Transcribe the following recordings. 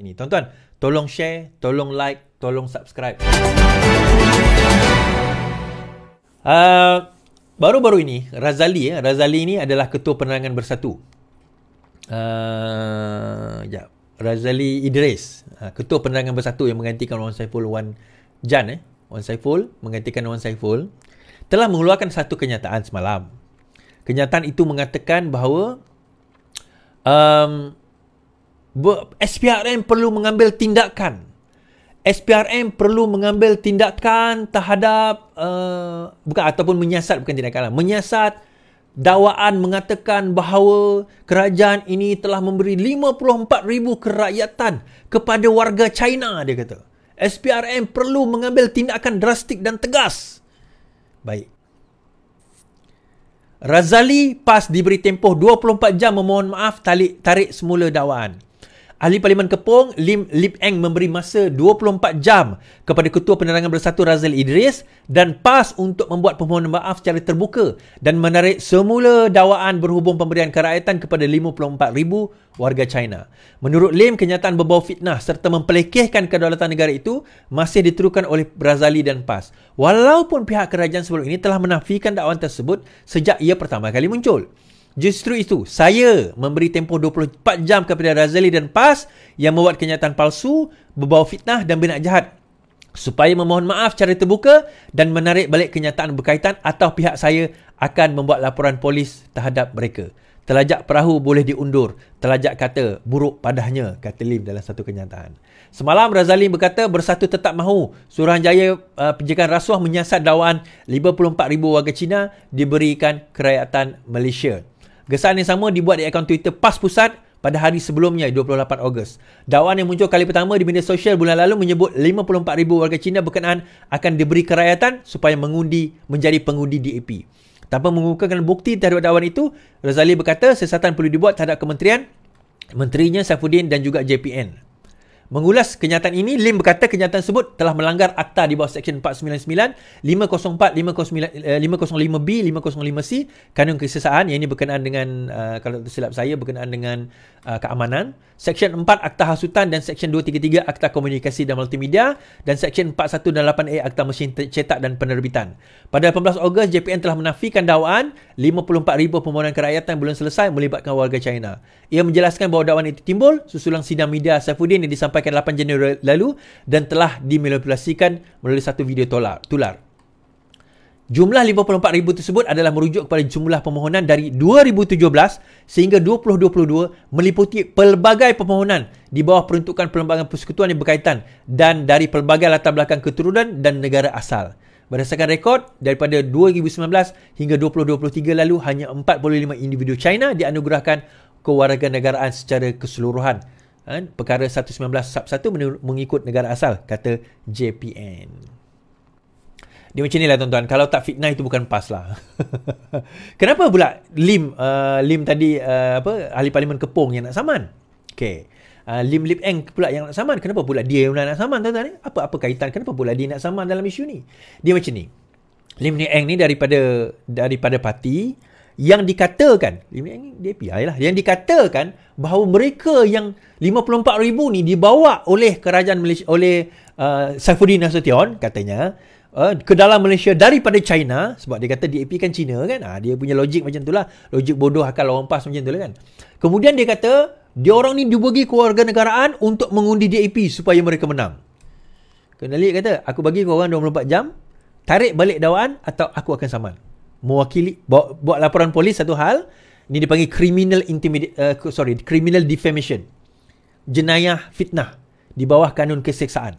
ini. Tuan-tuan, tolong share, tolong like, tolong subscribe. Uh, baru-baru ini, Razali, eh, Razali ini adalah Ketua Penerangan Bersatu. Uh, ah, sekejap. Razali Idris, ah, Ketua Penerangan Bersatu yang menggantikan Wan Saiful Wan Jan. Eh. Wan Saiful menggantikan Wan Saiful. Telah mengeluarkan satu kenyataan semalam. Kenyataan itu mengatakan bahawa um, SPRM perlu mengambil tindakan. SPRM perlu mengambil tindakan terhadap uh, bukan ataupun menyiasat bukan tindakanlah Menyiasat dakwaan mengatakan bahawa kerajaan ini telah memberi 54,000 kerakyatan kepada warga China dia kata. SPRM perlu mengambil tindakan drastik dan tegas. Baik. Razali PAS diberi tempoh 24 jam memohon maaf tarik, tarik semula dakwaan. Ahli Parlimen Kepong Lim Lip Eng memberi masa 24 jam kepada Ketua Penerangan Bersatu Razil Idris dan PAS untuk membuat permohonan maaf secara terbuka dan menarik semula dakwaan berhubung pemberian kerakyatan kepada 54,000 warga China. Menurut Lim, kenyataan berbau fitnah serta mempelekehkan kedaulatan negara itu masih diterukan oleh Razali dan PAS. Walaupun pihak kerajaan sebelum ini telah menafikan dakwaan tersebut sejak ia pertama kali muncul. Justru itu, saya memberi tempoh 24 jam kepada Razali dan PAS yang membuat kenyataan palsu, berbau fitnah dan benak jahat supaya memohon maaf secara terbuka dan menarik balik kenyataan berkaitan atau pihak saya akan membuat laporan polis terhadap mereka. Telajak perahu boleh diundur. Telajak kata buruk padahnya, kata Lim dalam satu kenyataan. Semalam Razali berkata bersatu tetap mahu. Suruhanjaya uh, penjagaan rasuah menyiasat dakwaan 54,000 warga Cina diberikan kerayatan Malaysia. Gesaan yang sama dibuat di akaun Twitter PAS Pusat pada hari sebelumnya 28 Ogos. Dakwaan yang muncul kali pertama di media sosial bulan lalu menyebut 54,000 warga China berkenaan akan diberi kerakyatan supaya mengundi menjadi pengundi DAP. Tanpa mengukurkan bukti terhadap dakwaan itu, Razali berkata sesatan perlu dibuat terhadap kementerian, menterinya Saifuddin dan juga JPN. Mengulas kenyataan ini, Lim berkata kenyataan tersebut telah melanggar akta di bawah Seksyen 499, 504, 509, 505B, 505C Kanun Kesesaan yang ini berkenaan dengan, eh, kalau tersilap saya, berkenaan dengan eh, keamanan Seksyen 4 Akta Hasutan dan Seksyen 233 Akta Komunikasi dan Multimedia dan Seksyen 418A Akta Mesin Cetak dan Penerbitan. Pada 18 Ogos, JPN telah menafikan dakwaan 54,000 permohonan kerakyatan belum selesai melibatkan warga China. Ia menjelaskan bahawa dakwaan itu timbul susulan sidang media Saifuddin yang disampaikan disampaikan 8 Januari lalu dan telah dimanipulasikan melalui satu video tolar, tular. Jumlah 54,000 tersebut adalah merujuk kepada jumlah permohonan dari 2017 sehingga 2022 meliputi pelbagai permohonan di bawah peruntukan perlembagaan persekutuan yang berkaitan dan dari pelbagai latar belakang keturunan dan negara asal. Berdasarkan rekod, daripada 2019 hingga 2023 lalu hanya 45 individu China dianugerahkan kewarganegaraan secara keseluruhan eh, perkara 119 sub 1 mengikut negara asal kata JPN dia macam ni lah tuan-tuan kalau tak fitnah itu bukan pas lah kenapa pula Lim uh, Lim tadi uh, apa ahli parlimen kepung yang nak saman okay. uh, Lim Lip Eng pula yang nak saman kenapa pula dia yang nak saman tuan-tuan eh? apa, apa kaitan kenapa pula dia nak saman dalam isu ni dia macam ni Lim Lip Eng ni daripada daripada parti yang dikatakan ini DAP lah yang dikatakan bahawa mereka yang 54000 ni dibawa oleh kerajaan Malaysia oleh uh, Saifuddin Nasution katanya uh, ke dalam Malaysia daripada China sebab dia kata DAP kan China kan ha, dia punya logik macam itulah logik bodoh akan lawan pas macam itulah kan kemudian dia kata dia orang ni dibagi kewarganegaraan untuk mengundi DAP supaya mereka menang Kenali kata aku bagi kau orang 24 jam tarik balik dakwaan atau aku akan saman mewakili buat, buat laporan polis satu hal ni dipanggil criminal intimidate uh, sorry criminal defamation jenayah fitnah di bawah kanun keseksaan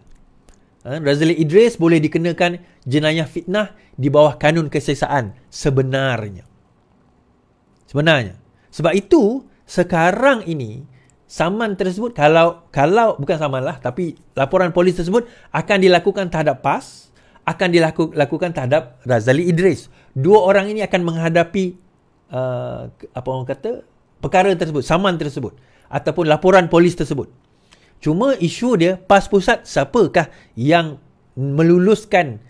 uh, Razali Idris boleh dikenakan jenayah fitnah di bawah kanun keseksaan sebenarnya sebenarnya sebab itu sekarang ini saman tersebut kalau kalau bukan saman lah tapi laporan polis tersebut akan dilakukan terhadap PAS akan dilakukan terhadap Razali Idris dua orang ini akan menghadapi uh, apa orang kata perkara tersebut, saman tersebut ataupun laporan polis tersebut. Cuma isu dia PAS pusat siapakah yang meluluskan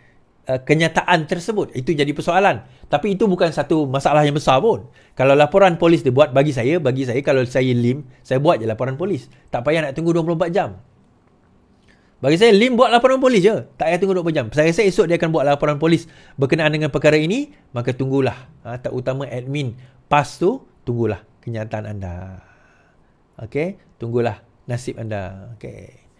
uh, kenyataan tersebut? Itu jadi persoalan. Tapi itu bukan satu masalah yang besar pun. Kalau laporan polis dia buat bagi saya, bagi saya kalau saya lim, saya buat je laporan polis. Tak payah nak tunggu 24 jam. Bagi saya Lim buat laporan polis je. Tak payah tunggu 20 jam. Saya rasa esok dia akan buat laporan polis berkenaan dengan perkara ini. Maka tunggulah. Ha, tak utama admin PAS tu tunggulah kenyataan anda. Okay. Tunggulah nasib anda. Okay.